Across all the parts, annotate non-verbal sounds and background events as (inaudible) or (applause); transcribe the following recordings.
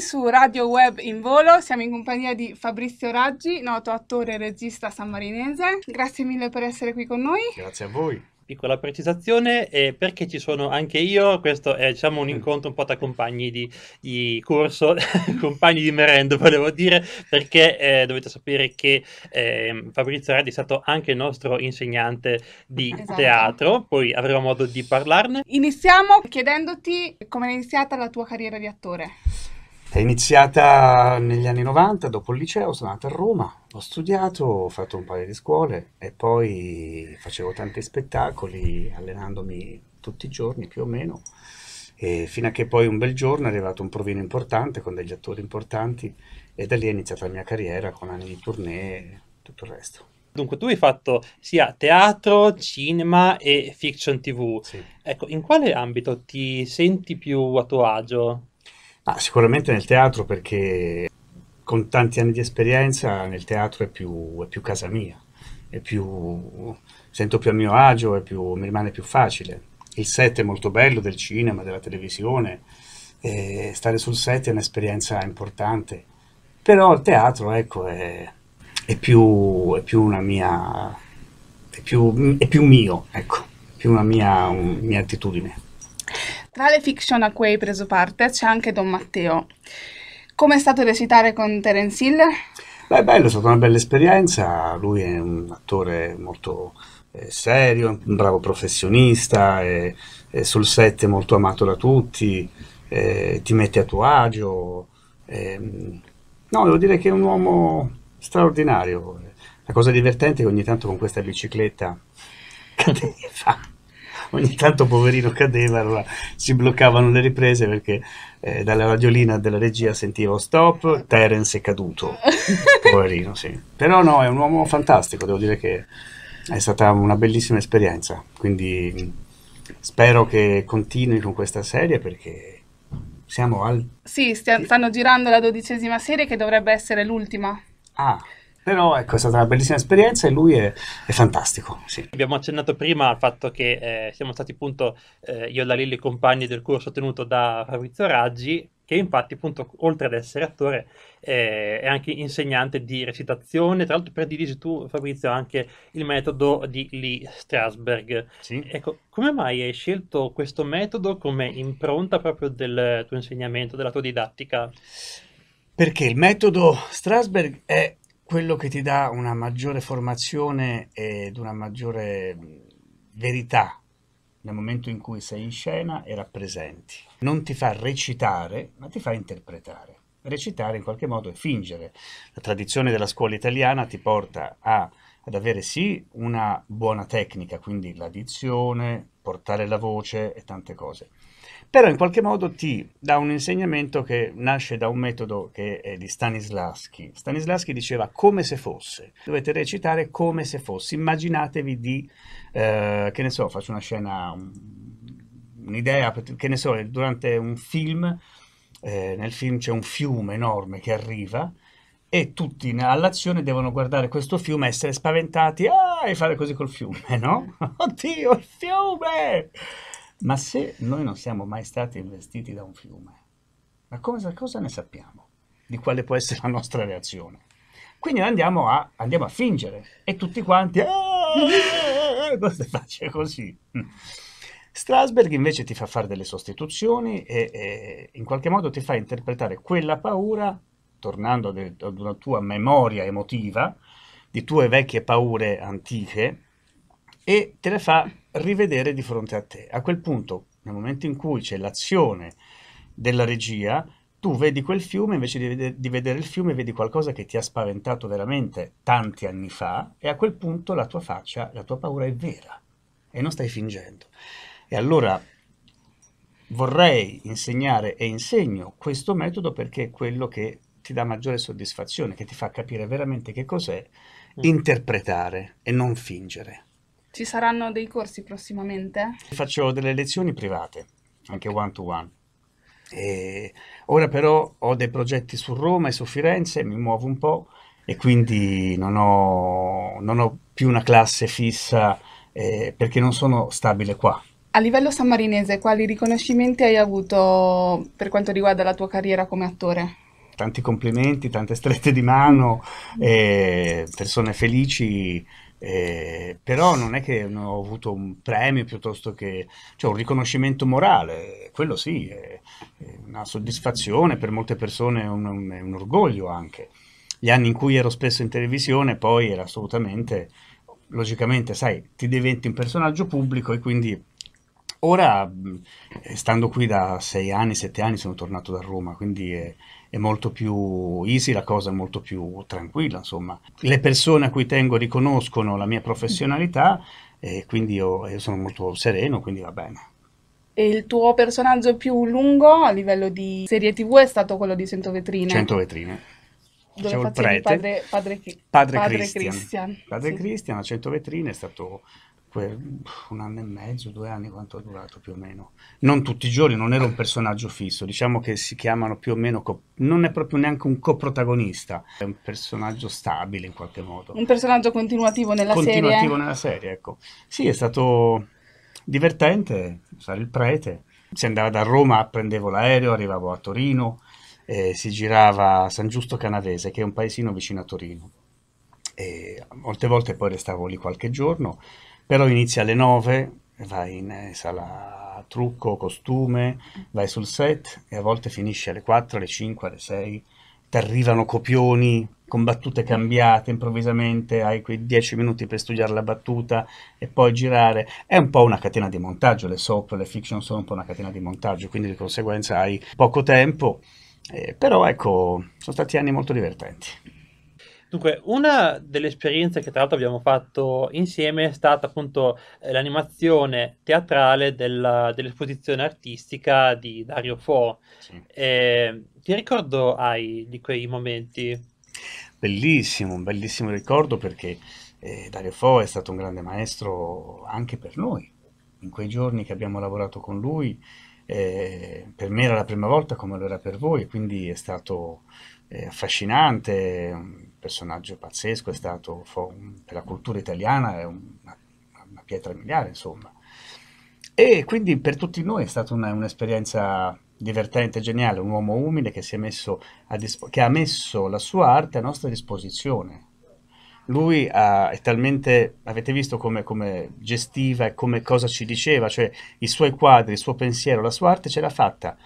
su Radio Web in Volo, siamo in compagnia di Fabrizio Raggi, noto attore e regista sammarinese. Grazie mille per essere qui con noi. Grazie a voi piccola precisazione eh, perché ci sono anche io, questo è diciamo un incontro un po' tra compagni di, di corso, (laughs) compagni di merenda volevo dire, perché eh, dovete sapere che eh, Fabrizio Radi è stato anche il nostro insegnante di esatto. teatro, poi avremo modo di parlarne. Iniziamo chiedendoti come è iniziata la tua carriera di attore. È iniziata negli anni 90, dopo il liceo, sono andata a Roma, ho studiato, ho fatto un paio di scuole e poi facevo tanti spettacoli allenandomi tutti i giorni più o meno. E fino a che poi un bel giorno è arrivato un provino importante con degli attori importanti e da lì è iniziata la mia carriera con anni di tournée e tutto il resto. Dunque, tu hai fatto sia teatro, cinema e fiction TV. Sì. Ecco, in quale ambito ti senti più a tuo agio? Ah, sicuramente nel teatro perché con tanti anni di esperienza nel teatro è più, è più casa mia, più, sento più a mio agio, più, mi rimane più facile. Il set è molto bello del cinema, della televisione, stare sul set è un'esperienza importante, però il teatro ecco, è, è, più, è più una mia, è più, è più mio, ecco, più una mia, un, mia attitudine. Tra le fiction a cui hai preso parte c'è anche Don Matteo. Come è stato recitare con Terence Hill? Beh, bello, è stata una bella esperienza. Lui è un attore molto eh, serio, un bravo professionista, è, è sul set molto amato da tutti, eh, ti mette a tuo agio. Eh, no, devo dire che è un uomo straordinario. La cosa divertente è che ogni tanto con questa bicicletta (laughs) fa. (laughs) ogni tanto poverino cadeva, allora si bloccavano le riprese perché eh, dalla radiolina della regia sentivo stop, Terence è caduto, (laughs) poverino, sì. Però no, è un uomo fantastico, devo dire che è stata una bellissima esperienza, quindi spero che continui con questa serie perché siamo al... Sì, stia- stanno girando la dodicesima serie che dovrebbe essere l'ultima. Ah. Però ecco, è stata una bellissima esperienza e lui è, è fantastico. Sì. Abbiamo accennato prima al fatto che eh, siamo stati appunto eh, io e la Lilli compagni del corso tenuto da Fabrizio Raggi, che infatti appunto oltre ad essere attore eh, è anche insegnante di recitazione, tra l'altro prediligi tu Fabrizio anche il metodo di Lee Strasberg. Sì. Ecco, come mai hai scelto questo metodo come impronta proprio del tuo insegnamento, della tua didattica? Perché il metodo Strasberg è quello che ti dà una maggiore formazione ed una maggiore verità nel momento in cui sei in scena e rappresenti. Non ti fa recitare, ma ti fa interpretare. Recitare in qualche modo è fingere. La tradizione della scuola italiana ti porta a, ad avere sì una buona tecnica, quindi la dizione, portare la voce e tante cose però in qualche modo ti dà un insegnamento che nasce da un metodo che è di Stanislavski. Stanislavski diceva come se fosse, dovete recitare come se fosse, immaginatevi di, eh, che ne so, faccio una scena, un'idea, che ne so, durante un film, eh, nel film c'è un fiume enorme che arriva, e tutti all'azione devono guardare questo fiume, essere spaventati ah, e fare così col fiume, no? (laughs) Oddio, il fiume! Ma se noi non siamo mai stati investiti da un fiume, ma cosa, cosa ne sappiamo di quale può essere la nostra reazione? Quindi andiamo a, andiamo a fingere e tutti quanti... Ah, eh, cosa faccio così? Strasberg invece ti fa fare delle sostituzioni e, e, in qualche modo ti fa interpretare quella paura, tornando ad una tua memoria emotiva, di tue vecchie paure antiche, e te le fa rivedere di fronte a te. A quel punto, nel momento in cui c'è l'azione della regia, tu vedi quel fiume, invece di vedere, di vedere, il fiume vedi qualcosa che ti ha spaventato veramente tanti anni fa e a quel punto la tua faccia, la tua paura è vera e non stai fingendo. E allora vorrei insegnare e insegno questo metodo perché è quello che ti dà maggiore soddisfazione, che ti fa capire veramente che cos'è mm. interpretare e non fingere. Ci saranno dei corsi prossimamente? Faccio delle lezioni private, anche one to one. E ora però ho dei progetti su Roma e su Firenze, mi muovo un po' e quindi non ho, non ho più una classe fissa eh, perché non sono stabile qua. A livello sammarinese, quali riconoscimenti hai avuto per quanto riguarda la tua carriera come attore? Tanti complimenti, tante strette di mano, mm. eh, persone felici eh, però non è che non ho avuto un premio piuttosto che cioè un riconoscimento morale, quello sì, è, è una soddisfazione per molte persone, è un, un, un, orgoglio anche. Gli anni in cui ero spesso in televisione poi era assolutamente, logicamente, sai, ti diventi un personaggio pubblico e quindi ora, eh, stando qui da sei anni, sette anni, sono tornato da Roma, quindi... Eh, è molto più easy, la cosa è molto più tranquilla, insomma. Le persone a cui tengo riconoscono la mia professionalità e quindi io, io sono molto sereno, quindi va bene. E il tuo personaggio più lungo a livello di serie tv è stato quello di 100 vetrine? 100 vetrine dove facevi padre, padre, padre, padre Christian. Christian. Padre sì. Christian a 100 vetrine è stato un anno e mezzo, due anni, quanto ha durato più o meno. Non tutti i giorni, non era un personaggio fisso, diciamo che si chiamano più o meno, co- non è proprio neanche un coprotagonista, è un personaggio stabile in qualche modo. Un personaggio continuativo nella continuativo serie. Continuativo nella serie, ecco. Sì, è stato divertente fare il prete. Si andava da Roma, prendevo l'aereo, arrivavo a Torino, eh, si girava a San Giusto Canavese, che è un paesino vicino a Torino. E molte volte poi restavo lì qualche giorno però inizia alle 9, vai in eh, sala trucco, costume, vai sul set e a volte finisce alle 4, alle 5, alle 6, ti arrivano copioni con battute cambiate improvvisamente, hai quei 10 minuti per studiare la battuta e poi girare. È un po' una catena di montaggio, le soap, le fiction sono un po' una catena di montaggio, quindi di conseguenza hai poco tempo, eh, però ecco, sono stati anni molto divertenti. Dunque, una delle esperienze che tra l'altro abbiamo fatto insieme è stata appunto eh, l'animazione teatrale della, dell'esposizione artistica di Dario Fo. Sì. Eh, ti ricordo hai di quei momenti? Bellissimo, un bellissimo ricordo perché eh, Dario Fo è stato un grande maestro anche per noi. In quei giorni che abbiamo lavorato con lui, eh, per me era la prima volta come lo era per voi, quindi è stato eh, affascinante, personaggio pazzesco, è stato per la cultura italiana è una, una pietra miliare, insomma. E quindi per tutti noi è stata una, un'esperienza divertente, geniale, un uomo umile che, messo dispo- che, ha messo la sua arte a nostra disposizione. Lui ha, è talmente, avete visto come, come gestiva e come cosa ci diceva, cioè i suoi quadri, il suo pensiero, la sua arte ce l'ha fatta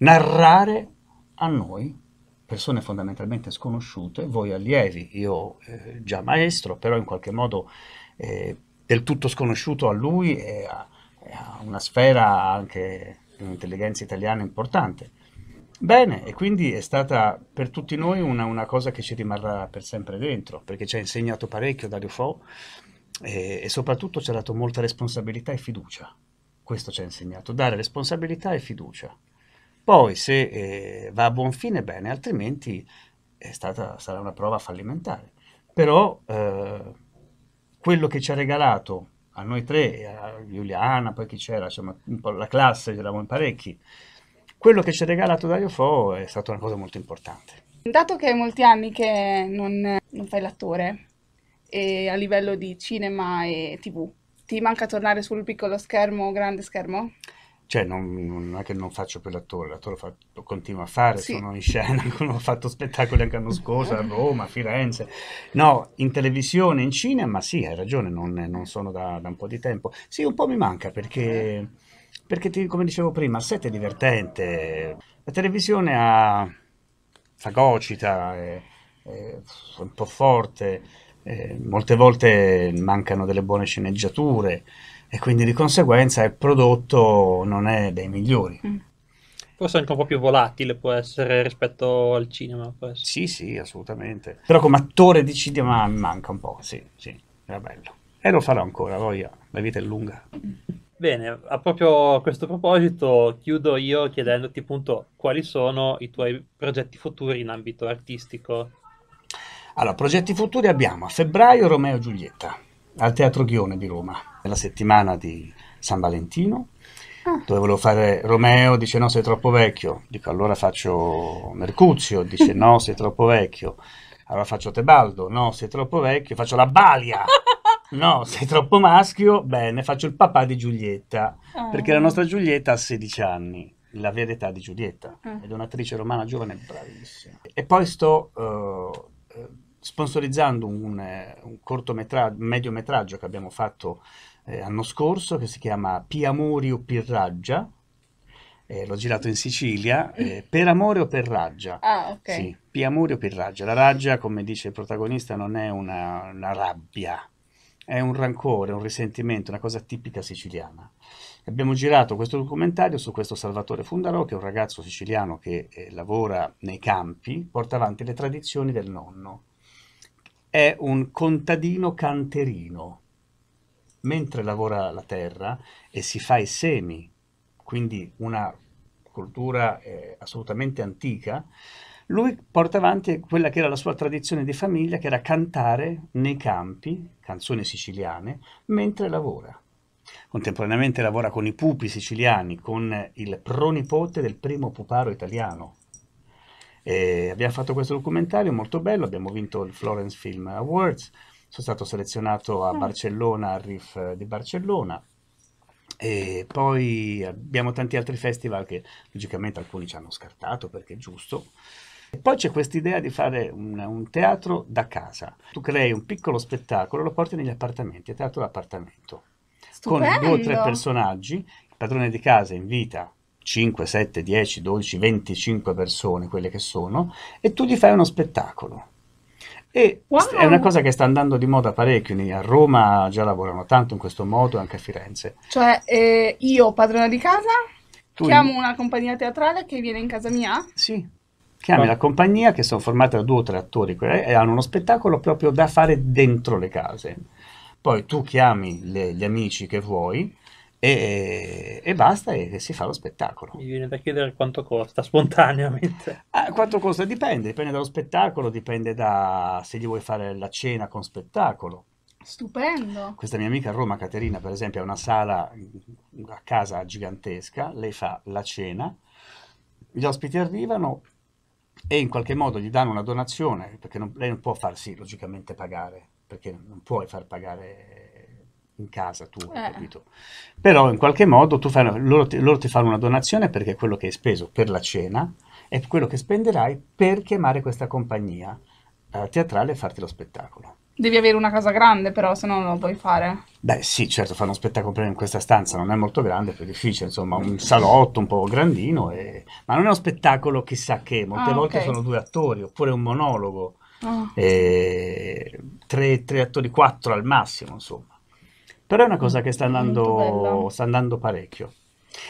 narrare a noi persone fondamentalmente sconosciute, voi allievi, io eh, già maestro, però in qualche modo eh, del tutto sconosciuto a lui e a, a una sfera anche di un'intelligenza italiana importante. Bene, e quindi è stata per tutti noi una, una, cosa che ci rimarrà per sempre dentro, perché ci ha insegnato parecchio Dario Fo e, e soprattutto ci ha dato molta responsabilità e fiducia. Questo ci ha insegnato, dare responsabilità e fiducia. Poi se eh, va a buon fine, bene, altrimenti stata, sarà una prova fallimentare. Però eh, quello che ci ha regalato a noi tre, a Giuliana, poi chi c'era, insomma, la classe, eravamo in parecchi, quello che ci ha regalato Dario Fo è stata una cosa molto importante. Dato che è molti anni che non, non fai l'attore a livello di cinema e tv, ti manca tornare sul piccolo schermo grande schermo? cioè non, non, è che non faccio più l'attore, l'attore fa, lo continuo a fare, sì. sono in scena, ho (laughs) fatto spettacoli anche l'anno scorso a Roma, a Firenze, no, in televisione, in cinema, sì, hai ragione, non, non sono da, da, un po' di tempo, sì, un po' mi manca perché, perché ti, come dicevo prima, il set è divertente, la televisione ha fagocita, è, è un po' forte, è, eh, molte volte mancano delle buone sceneggiature, e quindi di conseguenza il prodotto non è dei migliori. Mm. Forse anche un po' più volatile può essere rispetto al cinema. Sì, sì, assolutamente. Però come attore di cinema mi manca un po', sì, sì, era bello. E lo farò ancora, voglia, la vita è lunga. Bene, a proprio questo proposito chiudo io chiedendoti appunto quali sono i tuoi progetti futuri in ambito artistico. Allora, progetti futuri abbiamo a febbraio Romeo e Giulietta, al Teatro Ghione di Roma, nella settimana di San Valentino, ah. dove volevo fare Romeo, dice no sei troppo vecchio, dico allora faccio Mercuzio, dice no sei troppo vecchio, allora faccio Tebaldo, no sei troppo vecchio, faccio la Balia. (laughs) No, sei troppo maschio, bene, faccio il papà di Giulietta, ah. perché la nostra Giulietta ha 16 anni, la vera età di Giulietta, mm. ed è un'attrice romana giovane bravissima. E poi sto uh, sponsorizzando un, eh, un cortometraggio, mediometraggio che abbiamo fatto eh, l'anno scorso che si chiama Pi amori o Pirraggia. Eh, l'ho girato in Sicilia, eh, per amore o per raggia? Ah, ok. Sì, Pi amore o per raggia? La raggia, come dice il protagonista, non è una, una rabbia, è un rancore, un risentimento, una cosa tipica siciliana. Abbiamo girato questo documentario su questo Salvatore Fundarò, che è un ragazzo siciliano che eh, lavora nei campi, porta avanti le tradizioni del nonno è un contadino canterino. Mentre lavora la terra e si fa i semi, quindi una cultura eh, assolutamente antica, lui porta avanti quella che era la sua tradizione di famiglia, che era cantare nei campi, canzoni siciliane, mentre lavora. Contemporaneamente lavora con i pupi siciliani, con il pronipote del primo puparo italiano, e abbiamo fatto questo documentario molto bello, abbiamo vinto il Florence Film Awards, sono stato selezionato a ah. Barcellona, al RIF di Barcellona, e poi abbiamo tanti altri festival che logicamente alcuni ci hanno scartato perché è giusto. E poi c'è questa idea di fare un, un, teatro da casa. Tu crei un piccolo spettacolo, lo porti negli appartamenti, è teatro d'appartamento. Stupendo. Con due o tre personaggi, il padrone di casa invita 5, 7, 10, 12, 25 persone, quelle che sono, e tu gli fai uno spettacolo. E wow. è una cosa che sta andando di moda parecchio, a Roma già lavorano tanto in questo modo, anche a Firenze. Cioè, eh, io padrona di casa, tu... chiamo una compagnia teatrale che viene in casa mia? Sì, chiami ah. la compagnia che sono formata da due o tre attori e hanno uno spettacolo proprio da fare dentro le case. Poi tu chiami le, gli amici che vuoi e, e, basta e si fa lo spettacolo. Mi viene da chiedere quanto costa spontaneamente. (laughs) Ah, quanto costa? Dipende, dipende dallo spettacolo, dipende da se gli vuoi fare la cena con spettacolo. Stupendo. Questa mia amica a Roma, Caterina, per esempio, ha una sala a casa gigantesca, lei fa la cena, gli ospiti arrivano e in qualche modo gli danno una donazione, perché non, lei non può farsi logicamente pagare, perché non puoi far pagare in casa tu, eh. capito? Però in qualche modo tu fai una, loro, ti, loro, ti, fanno una donazione perché è quello che hai speso per la cena è quello che spenderai per chiamare questa compagnia eh, teatrale e farti lo spettacolo. Devi avere una casa grande però, se no non lo puoi fare. Beh sì, certo, fare uno spettacolo in questa stanza non è molto grande, è più difficile, insomma, un salotto un po' grandino, e... ma non è uno spettacolo chissà che, molte ah, volte okay. sono due attori, oppure un monologo, oh. Ah. e... Eh, tre, tre attori, quattro al massimo, insomma. Però è una cosa che sta andando, sta andando parecchio.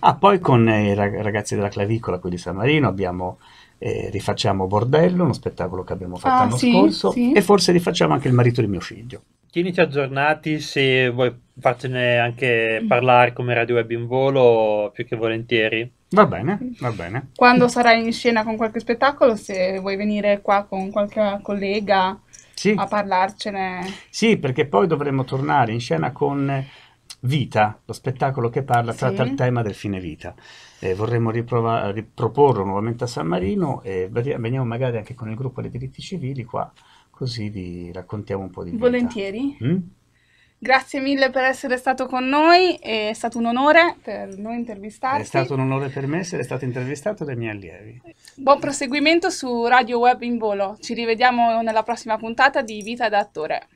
Ah, poi con eh, i ragazzi della clavicola quelli di San Marino abbiamo eh, rifacciamo Bordello, uno spettacolo che abbiamo fatto ah, l'anno sì, scorso, sì. e forse rifacciamo anche Il marito di mio figlio. Tienici aggiornati se vuoi farcene anche mm. parlare come Radio Web in volo, più che volentieri. Va bene, va bene. Quando sarai in scena con qualche spettacolo, se vuoi venire qua con qualche collega sì. a parlarcene. Sì, perché poi dovremmo tornare in scena con Vita, lo spettacolo che parla, sì. tratta il tema del fine vita. Eh, vorremmo riprova- riproporlo nuovamente a San Marino e veniamo magari anche con il gruppo dei diritti civili qua, così vi raccontiamo un po' di Volentieri. vita. Volentieri. Mm? Grazie mille per essere stato con noi, è stato un onore per noi intervistarti. È stato un onore per me essere stato intervistato dai miei allievi. Buon proseguimento su Radio Web in Volo, ci rivediamo nella prossima puntata di Vita da attore.